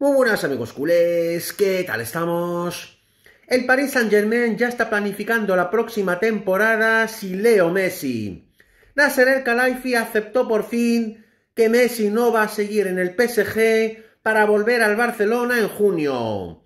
Muy buenas amigos culés, ¿qué tal estamos? El Paris Saint Germain ya está planificando la próxima temporada sin Leo Messi. Nasser El Khelaifi aceptó por fin que Messi no va a seguir en el PSG para volver al Barcelona en junio.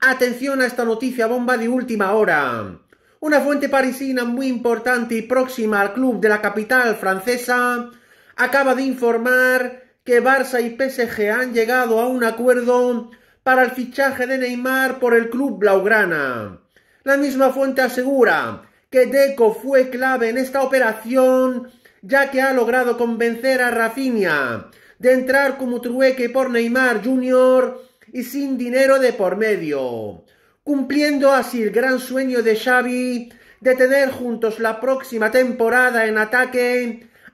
Atención a esta noticia bomba de última hora. Una fuente parisina muy importante y próxima al club de la capital francesa acaba de informar que Barça y PSG han llegado a un acuerdo para el fichaje de Neymar por el club blaugrana. La misma fuente asegura que Deco fue clave en esta operación ya que ha logrado convencer a Rafinha de entrar como trueque por Neymar Jr. y sin dinero de por medio, cumpliendo así el gran sueño de Xavi de tener juntos la próxima temporada en ataque